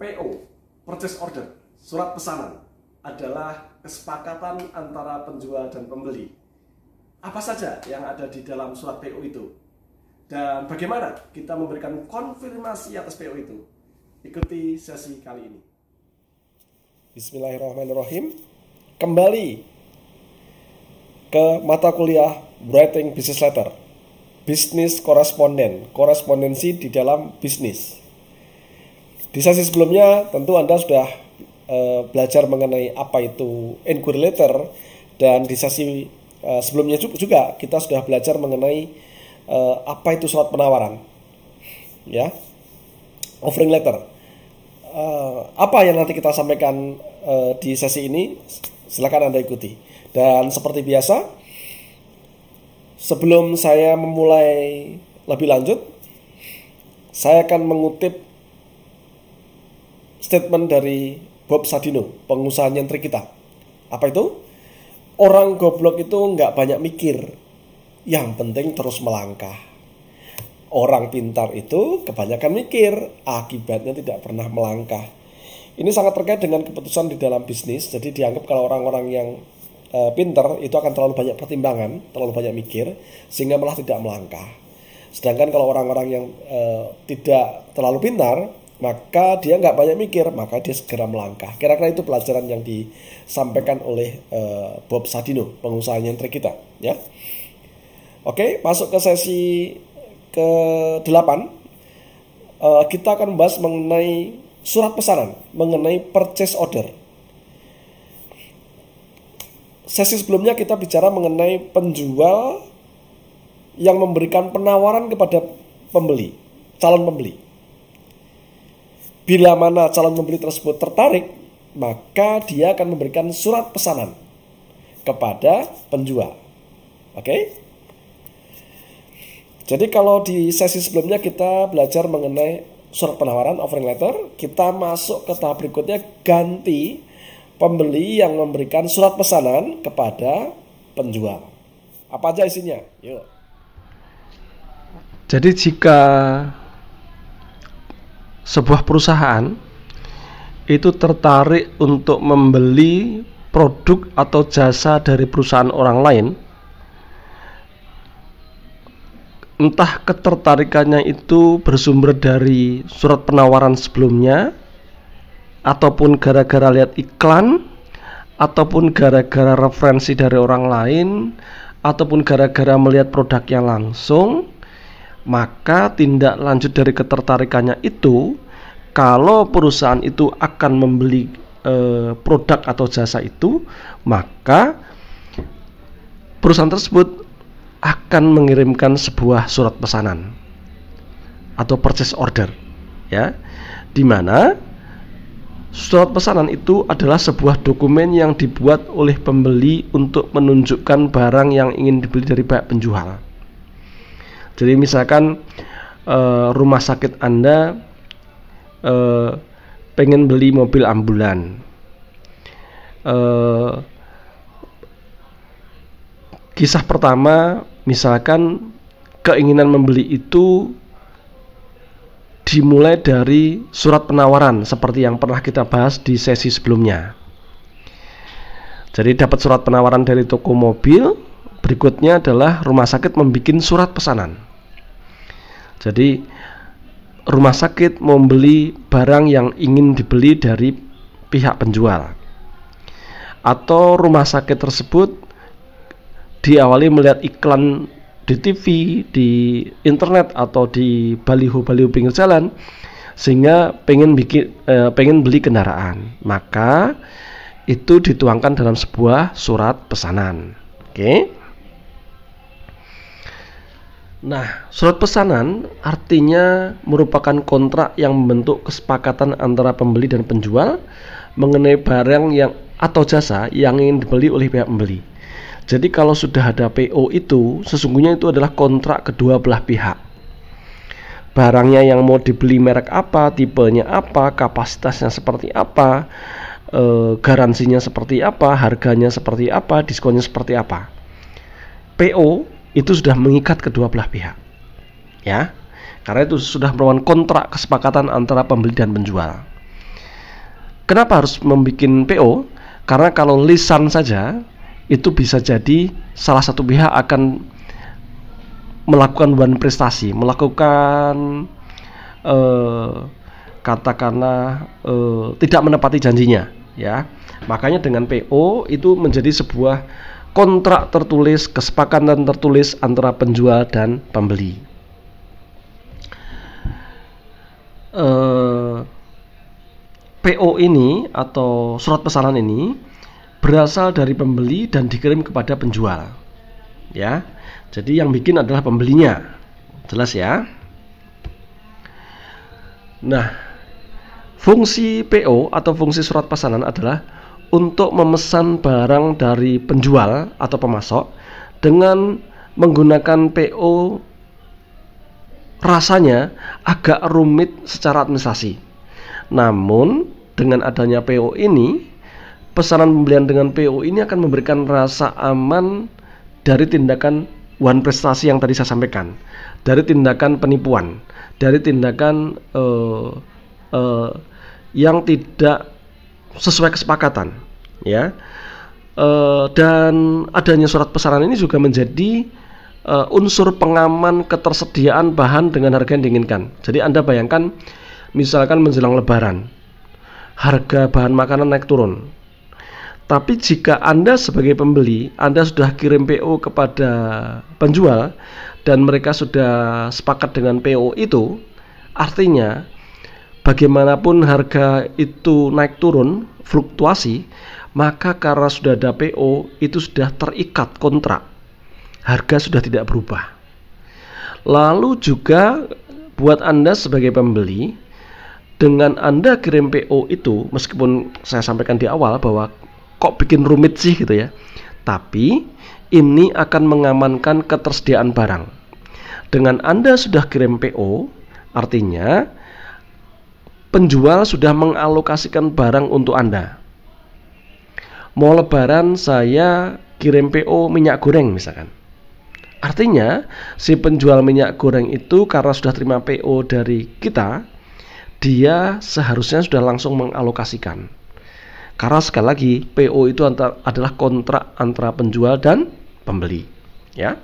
PO, purchase order, surat pesanan adalah kesepakatan antara penjual dan pembeli. Apa saja yang ada di dalam surat PO itu? Dan bagaimana kita memberikan konfirmasi atas PO itu? Ikuti sesi kali ini. Bismillahirrahmanirrahim. Kembali ke mata kuliah Writing Business Letter. Bisnis koresponden, korespondensi di dalam bisnis. Di sesi sebelumnya tentu Anda sudah uh, belajar mengenai apa itu inquiry letter dan di sesi uh, sebelumnya juga kita sudah belajar mengenai uh, apa itu surat penawaran. Ya. Offering letter. Uh, apa yang nanti kita sampaikan uh, di sesi ini silakan Anda ikuti. Dan seperti biasa sebelum saya memulai lebih lanjut saya akan mengutip statement dari Bob Sadino, pengusaha nyentri kita. Apa itu? Orang goblok itu nggak banyak mikir. Yang penting terus melangkah. Orang pintar itu kebanyakan mikir, akibatnya tidak pernah melangkah. Ini sangat terkait dengan keputusan di dalam bisnis. Jadi dianggap kalau orang-orang yang e, pintar itu akan terlalu banyak pertimbangan, terlalu banyak mikir, sehingga malah tidak melangkah. Sedangkan kalau orang-orang yang e, tidak terlalu pintar, maka dia nggak banyak mikir, maka dia segera melangkah. Kira-kira itu pelajaran yang disampaikan oleh uh, Bob Sadino, pengusaha nyentri kita, ya. Oke, masuk ke sesi ke-8. Uh, eh, kita akan membahas mengenai surat pesanan, mengenai purchase order. Sesi sebelumnya kita bicara mengenai penjual yang memberikan penawaran kepada pembeli, calon pembeli. Bila mana calon pembeli tersebut tertarik, maka dia akan memberikan surat pesanan kepada penjual. Oke? Okay? Jadi kalau di sesi sebelumnya kita belajar mengenai surat penawaran offering letter, kita masuk ke tahap berikutnya ganti pembeli yang memberikan surat pesanan kepada penjual. Apa aja isinya? Yuk. Jadi jika sebuah perusahaan itu tertarik untuk membeli produk atau jasa dari perusahaan orang lain entah ketertarikannya itu bersumber dari surat penawaran sebelumnya ataupun gara-gara lihat iklan ataupun gara-gara referensi dari orang lain ataupun gara-gara melihat produknya langsung maka tindak lanjut dari ketertarikannya itu kalau perusahaan itu akan membeli e, produk atau jasa itu maka perusahaan tersebut akan mengirimkan sebuah surat pesanan atau purchase order ya di mana Surat pesanan itu adalah sebuah dokumen yang dibuat oleh pembeli untuk menunjukkan barang yang ingin dibeli dari pihak penjual. Jadi misalkan uh, rumah sakit Anda uh, pengen beli mobil ambulan. Uh, kisah pertama misalkan keinginan membeli itu dimulai dari surat penawaran seperti yang pernah kita bahas di sesi sebelumnya. Jadi dapat surat penawaran dari toko mobil, berikutnya adalah rumah sakit membuat surat pesanan. Jadi rumah sakit membeli barang yang ingin dibeli dari pihak penjual. Atau rumah sakit tersebut diawali melihat iklan di TV, di internet atau di baliho-baliho pinggir jalan sehingga pengen bikin eh, pengen beli kendaraan. Maka itu dituangkan dalam sebuah surat pesanan. Oke. Okay? Nah, surat pesanan artinya merupakan kontrak yang membentuk kesepakatan antara pembeli dan penjual mengenai barang yang atau jasa yang ingin dibeli oleh pihak pembeli. Jadi kalau sudah ada PO itu, sesungguhnya itu adalah kontrak kedua belah pihak. Barangnya yang mau dibeli merek apa, tipenya apa, kapasitasnya seperti apa, e, garansinya seperti apa, harganya seperti apa, diskonnya seperti apa. PO itu sudah mengikat kedua belah pihak. Ya. Karena itu sudah merupakan kontrak kesepakatan antara pembeli dan penjual. Kenapa harus membuat PO? Karena kalau lisan saja itu bisa jadi salah satu pihak akan melakukan beban prestasi, melakukan eh, katakanlah eh, tidak menepati janjinya, ya. Makanya dengan PO itu menjadi sebuah kontrak tertulis, kesepakatan tertulis antara penjual dan pembeli. Uh, eh, PO ini atau surat pesanan ini berasal dari pembeli dan dikirim kepada penjual. Ya. Jadi yang bikin adalah pembelinya. Jelas ya? Nah, fungsi PO atau fungsi surat pesanan adalah untuk memesan barang dari penjual atau pemasok dengan menggunakan PO rasanya agak rumit secara administrasi. Namun, dengan adanya PO ini, pesanan pembelian dengan PO ini akan memberikan rasa aman dari tindakan one prestasi yang tadi saya sampaikan, dari tindakan penipuan, dari tindakan uh, uh, yang tidak sesuai kesepakatan ya e, dan adanya surat pesanan ini juga menjadi e, unsur pengaman ketersediaan bahan dengan harga yang diinginkan jadi anda bayangkan misalkan menjelang lebaran harga bahan makanan naik turun tapi jika Anda sebagai pembeli, Anda sudah kirim PO kepada penjual dan mereka sudah sepakat dengan PO itu, artinya bagaimanapun harga itu naik turun, fluktuasi, maka karena sudah ada PO itu sudah terikat kontrak. Harga sudah tidak berubah. Lalu juga buat Anda sebagai pembeli dengan Anda kirim PO itu meskipun saya sampaikan di awal bahwa kok bikin rumit sih gitu ya. Tapi ini akan mengamankan ketersediaan barang. Dengan Anda sudah kirim PO, artinya penjual sudah mengalokasikan barang untuk Anda. Mau lebaran saya kirim PO minyak goreng misalkan. Artinya, si penjual minyak goreng itu karena sudah terima PO dari kita, dia seharusnya sudah langsung mengalokasikan. Karena sekali lagi, PO itu antara, adalah kontrak antara penjual dan pembeli, ya.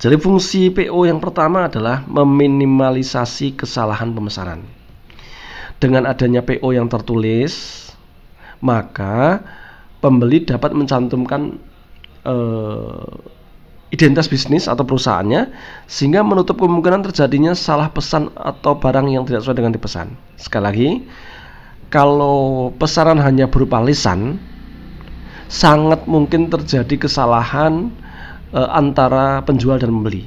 Jadi fungsi PO yang pertama adalah meminimalisasi kesalahan pemesanan. Dengan adanya PO yang tertulis, maka pembeli dapat mencantumkan uh, identitas bisnis atau perusahaannya sehingga menutup kemungkinan terjadinya salah pesan atau barang yang tidak sesuai dengan dipesan. Sekali lagi, kalau pesanan hanya berupa lisan, sangat mungkin terjadi kesalahan uh, antara penjual dan pembeli.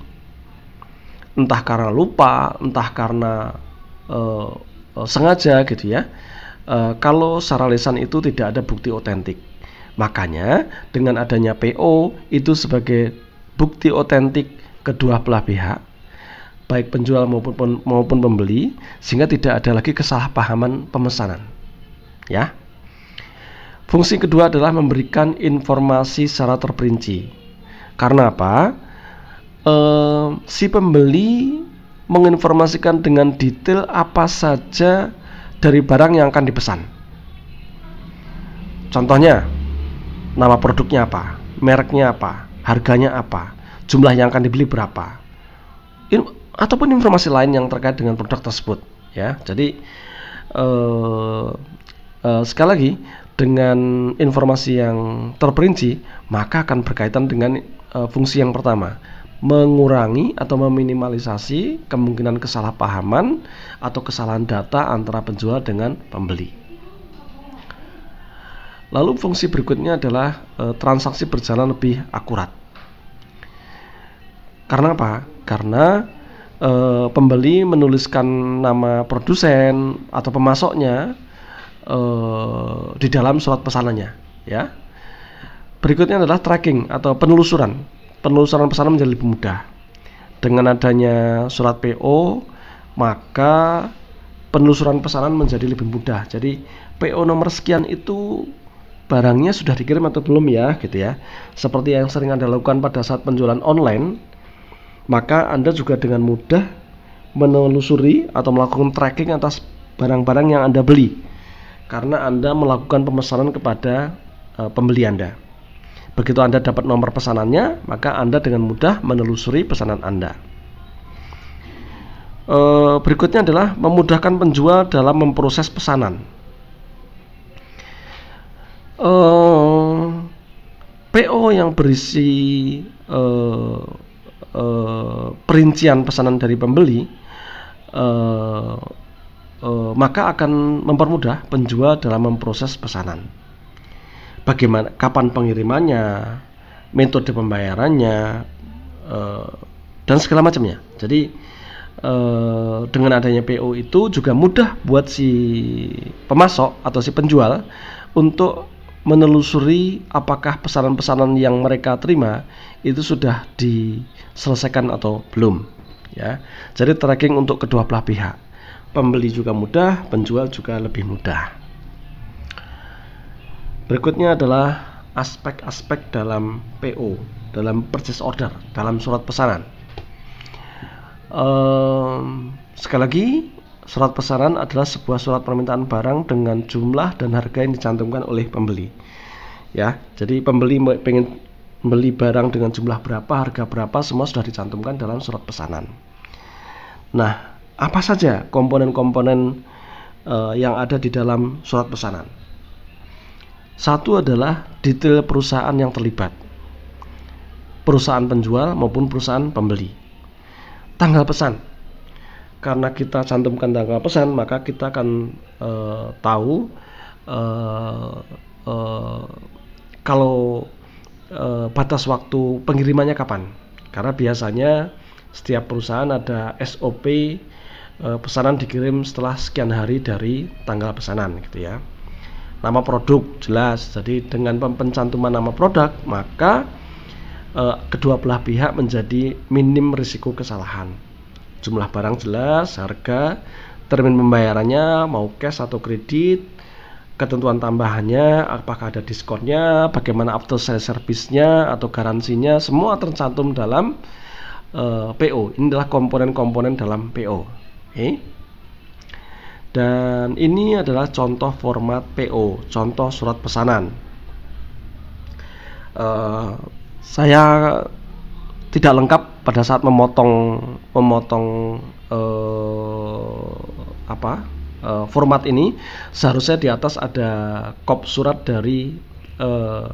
Entah karena lupa, entah karena uh, uh, sengaja gitu ya. Uh, kalau secara lisan itu tidak ada bukti otentik. Makanya dengan adanya PO itu sebagai bukti otentik kedua belah pihak baik penjual maupun maupun pembeli sehingga tidak ada lagi kesalahpahaman pemesanan. Ya. Fungsi kedua adalah memberikan informasi secara terperinci. Karena apa? Uh, si pembeli menginformasikan dengan detail apa saja dari barang yang akan dipesan. Contohnya, nama produknya apa, mereknya apa, harganya apa, jumlah yang akan dibeli berapa, in, ataupun informasi lain yang terkait dengan produk tersebut. Ya, jadi uh, uh, sekali lagi dengan informasi yang terperinci maka akan berkaitan dengan Eh, fungsi yang pertama mengurangi atau meminimalisasi kemungkinan kesalahpahaman atau kesalahan data antara penjual dengan pembeli. Lalu fungsi berikutnya adalah e, transaksi berjalan lebih akurat. Karena apa? Karena e, pembeli menuliskan nama produsen atau pemasoknya e, di dalam surat pesanannya, ya. Berikutnya adalah tracking atau penelusuran. Penelusuran pesanan menjadi lebih mudah. Dengan adanya surat PO, maka penelusuran pesanan menjadi lebih mudah. Jadi PO nomor sekian itu barangnya sudah dikirim atau belum ya gitu ya. Seperti yang sering Anda lakukan pada saat penjualan online, maka Anda juga dengan mudah menelusuri atau melakukan tracking atas barang-barang yang Anda beli karena Anda melakukan pemesanan kepada uh, pembeli Anda. Begitu Anda dapat nomor pesanannya, maka Anda dengan mudah menelusuri pesanan Anda. E, berikutnya adalah memudahkan penjual dalam memproses pesanan. E, PO yang berisi e, e, perincian pesanan dari pembeli, e, e, maka akan mempermudah penjual dalam memproses pesanan bagaimana kapan pengirimannya, metode pembayarannya eh, dan segala macamnya. Jadi eh, dengan adanya PO itu juga mudah buat si pemasok atau si penjual untuk menelusuri apakah pesanan-pesanan yang mereka terima itu sudah diselesaikan atau belum ya. Jadi tracking untuk kedua belah pihak. Pembeli juga mudah, penjual juga lebih mudah. Berikutnya adalah aspek-aspek dalam PO, dalam purchase order, dalam surat pesanan. Ehm, sekali lagi, surat pesanan adalah sebuah surat permintaan barang dengan jumlah dan harga yang dicantumkan oleh pembeli. Ya, jadi pembeli pengen beli barang dengan jumlah berapa, harga berapa, semua sudah dicantumkan dalam surat pesanan. Nah, apa saja komponen-komponen uh, yang ada di dalam surat pesanan? Satu adalah detail perusahaan yang terlibat. Perusahaan penjual maupun perusahaan pembeli. Tanggal pesan. Karena kita cantumkan tanggal pesan, maka kita akan e, tahu e, e, kalau e, batas waktu pengirimannya kapan. Karena biasanya setiap perusahaan ada SOP pesanan dikirim setelah sekian hari dari tanggal pesanan gitu ya nama produk jelas. Jadi dengan pencantuman nama produk maka eh, kedua belah pihak menjadi minim risiko kesalahan. Jumlah barang jelas, harga, termin pembayarannya mau cash atau kredit, ketentuan tambahannya, apakah ada diskonnya, bagaimana after sales service-nya atau garansinya, semua tercantum dalam eh, PO. Inilah komponen-komponen dalam PO. Okay. Eh? Dan ini adalah contoh format PO, contoh surat pesanan. Uh, saya tidak lengkap pada saat memotong memotong uh, apa uh, format ini seharusnya di atas ada kop surat dari uh,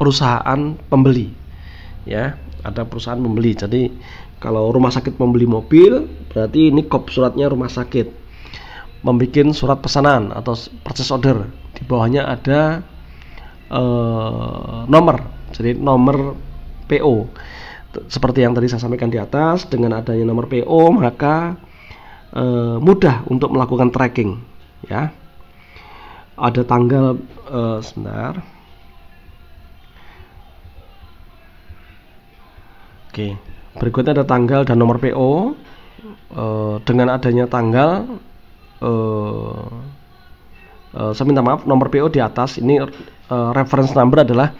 perusahaan pembeli ya ada perusahaan pembeli jadi kalau rumah sakit membeli mobil berarti ini kop suratnya rumah sakit membuat surat pesanan atau purchase order di bawahnya ada eh, nomor jadi nomor PO seperti yang tadi saya sampaikan di atas dengan adanya nomor PO maka eh, mudah untuk melakukan tracking ya ada tanggal eh, sebentar oke berikutnya ada tanggal dan nomor PO E, eh, dengan adanya tanggal uh, uh, saya minta maaf nomor PO di atas ini uh, reference number adalah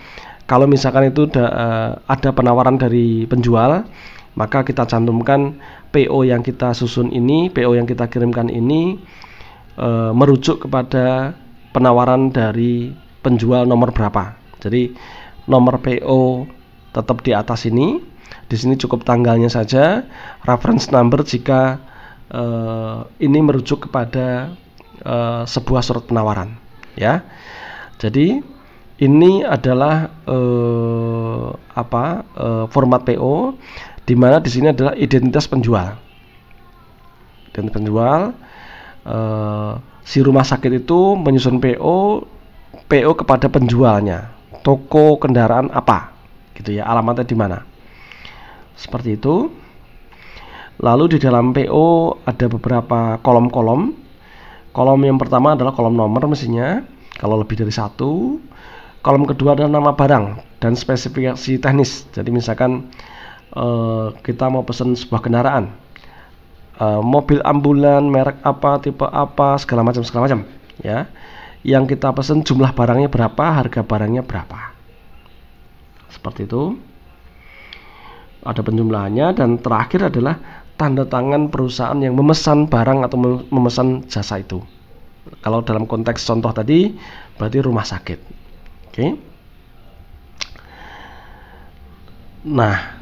kalau misalkan itu da, uh, ada penawaran dari penjual maka kita cantumkan PO yang kita susun ini PO yang kita kirimkan ini uh, merujuk kepada penawaran dari penjual nomor berapa jadi nomor PO tetap di atas ini di sini cukup tanggalnya saja reference number jika Eh, ini merujuk kepada uh, sebuah surat penawaran ya jadi ini adalah uh, apa uh, format PO di mana di sini adalah identitas penjual dan penjual uh, si rumah sakit itu menyusun PO PO kepada penjualnya toko kendaraan apa gitu ya alamatnya di mana seperti itu Lalu di dalam PO ada beberapa kolom-kolom. Kolom yang pertama adalah kolom nomor mesinnya, kalau lebih dari satu. Kolom kedua adalah nama barang dan spesifikasi teknis. Jadi misalkan eh, kita mau pesan sebuah kendaraan, eh, mobil ambulan, merek apa, tipe apa, segala macam segala macam, ya. Yang kita pesan jumlah barangnya berapa, harga barangnya berapa. Seperti itu. Ada penjumlahannya dan terakhir adalah tanda tangan perusahaan yang memesan barang atau memesan jasa itu. Kalau dalam konteks contoh tadi, berarti rumah sakit. Oke. Okay. Nah,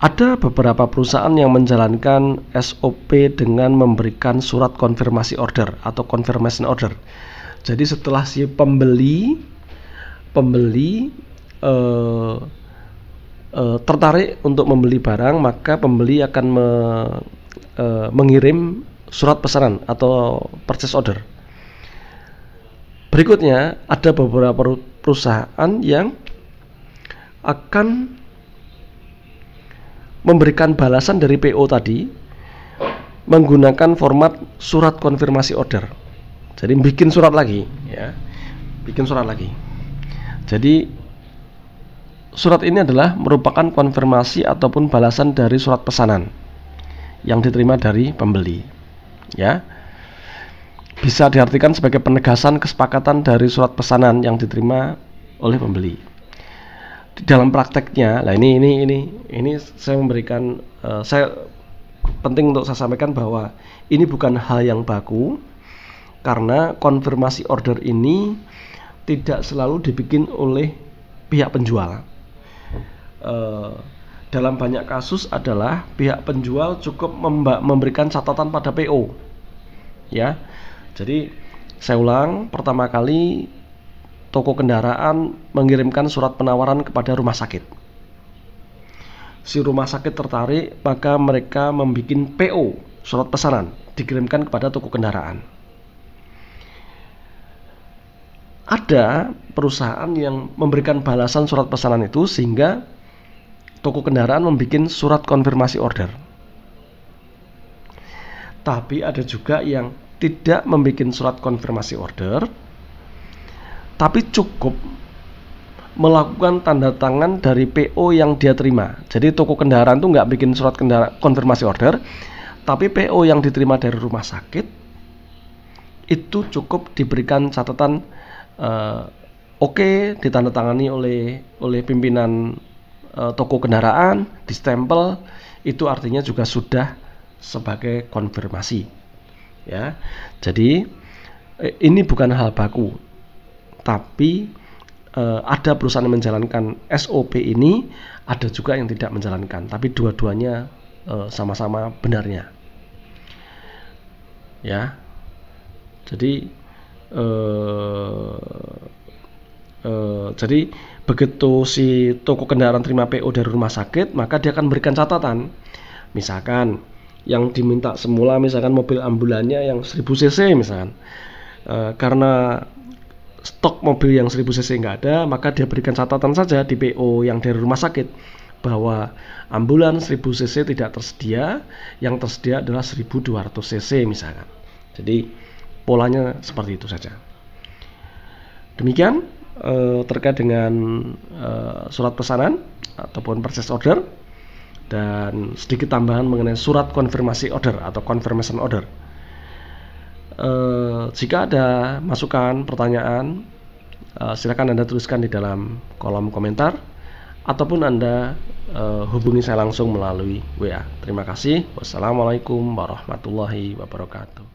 ada beberapa perusahaan yang menjalankan SOP dengan memberikan surat konfirmasi order atau confirmation order. Jadi setelah si pembeli pembeli eh, uh, tertarik untuk membeli barang, maka pembeli akan me, uh, mengirim surat pesanan atau purchase order. Berikutnya ada beberapa perusahaan yang akan memberikan balasan dari PO tadi menggunakan format surat konfirmasi order. Jadi bikin surat lagi ya. Bikin surat lagi. Jadi Surat ini adalah merupakan konfirmasi ataupun balasan dari surat pesanan yang diterima dari pembeli. Ya. Bisa diartikan sebagai penegasan kesepakatan dari surat pesanan yang diterima oleh pembeli. Di dalam prakteknya, lah ini ini ini ini saya memberikan uh, saya penting untuk saya sampaikan bahwa ini bukan hal yang baku karena konfirmasi order ini tidak selalu dibikin oleh pihak penjual Eh, dalam banyak kasus adalah pihak penjual cukup memberikan catatan pada PO. Ya. Jadi saya ulang, pertama kali toko kendaraan mengirimkan surat penawaran kepada rumah sakit. Si rumah sakit tertarik, maka mereka membuat PO, surat pesanan, dikirimkan kepada toko kendaraan. Ada perusahaan yang memberikan balasan surat pesanan itu sehingga toko kendaraan membuat surat konfirmasi order. Tapi ada juga yang tidak membuat surat konfirmasi order, tapi cukup melakukan tanda tangan dari PO yang dia terima. Jadi toko kendaraan itu nggak bikin surat kendaraan konfirmasi order, tapi PO yang diterima dari rumah sakit itu cukup diberikan catatan uh, oke okay, ditandatangani oleh oleh pimpinan Eh, toko kendaraan distempel itu artinya juga sudah sebagai konfirmasi ya jadi eh, ini bukan hal baku tapi eh, ada perusahaan yang menjalankan SOP ini ada juga yang tidak menjalankan tapi dua-duanya eh, sama-sama benarnya ya jadi eh, Eh, jadi begitu si toko kendaraan terima PO dari rumah sakit, maka dia akan berikan catatan. Misalkan yang diminta semula misalkan mobil ambulannya yang 1000 cc misalkan. E, karena stok mobil yang 1000 cc nggak ada, maka dia berikan catatan saja di PO yang dari rumah sakit bahwa ambulan 1000 cc tidak tersedia, yang tersedia adalah 1200 cc misalkan. Jadi polanya seperti itu saja. Demikian uh, terkait dengan uh, surat pesanan ataupun purchase order dan sedikit tambahan mengenai surat konfirmasi order atau confirmation order. Uh, jika ada masukan, pertanyaan, uh, silakan Anda tuliskan di dalam kolom komentar ataupun Anda uh, hubungi saya langsung melalui WA. Terima kasih. Wassalamualaikum warahmatullahi wabarakatuh.